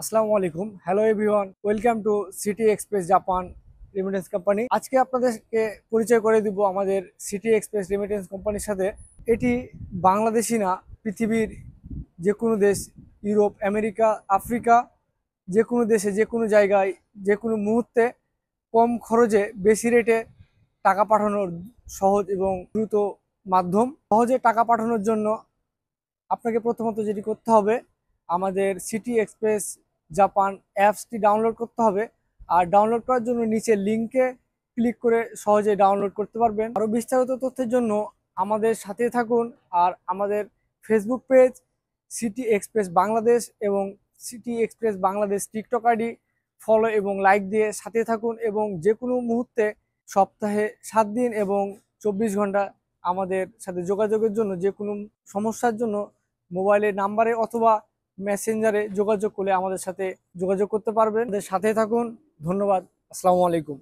আসসালামু আলাইকুম hello everyone welcome to City Express Japan remittance company আজকে আপনাদেরকে পরিচয় করে দিব আমাদের সিটি এক্সপ্রেস রেমিটেন্স কোম্পানির সাথে এটি বাংলাদেশি না পৃথিবীর যে কোনো দেশ ইউরোপ আমেরিকা আফ্রিকা যে কোনো দেশে যে কোনো জায়গায় যে কোনো মুহূর্তে কম খরচে বেশি রেটে টাকা পাঠানোর সহজ এবং দ্রুত মাধ্যম সহজে টাকা পাঠানোর জন্য আপনাকে প্রথমত যেটি করতে হবে আমাদের সিটি এক্সপ্রেস জাপান অ্যাপসটি ডাউনলোড করতে হবে আর ডাউনলোড করার জন্য নিচে লিঙ্কে ক্লিক করে সহজে ডাউনলোড করতে পারবেন আরও বিস্তারিত তথ্যের জন্য আমাদের সাথে থাকুন আর আমাদের Facebook page City Express Bangladesh এবং City Express Bangladesh TikTok ID follow এবং লাইক দিয়ে সাথে থাকুন এবং যে কোনো মুহূর্তে সপ্তাহে সাত দিন এবং চব্বিশ ঘন্টা আমাদের সাথে যোগাযোগের জন্য যে কোনো সমস্যার জন্য মোবাইলের নাম্বারে অথবা মেসেঞ্জারে যোগাযোগ করলে আমাদের সাথে যোগাযোগ করতে পারবেন সাথে থাকুন ধন্যবাদ আসসালামু আলাইকুম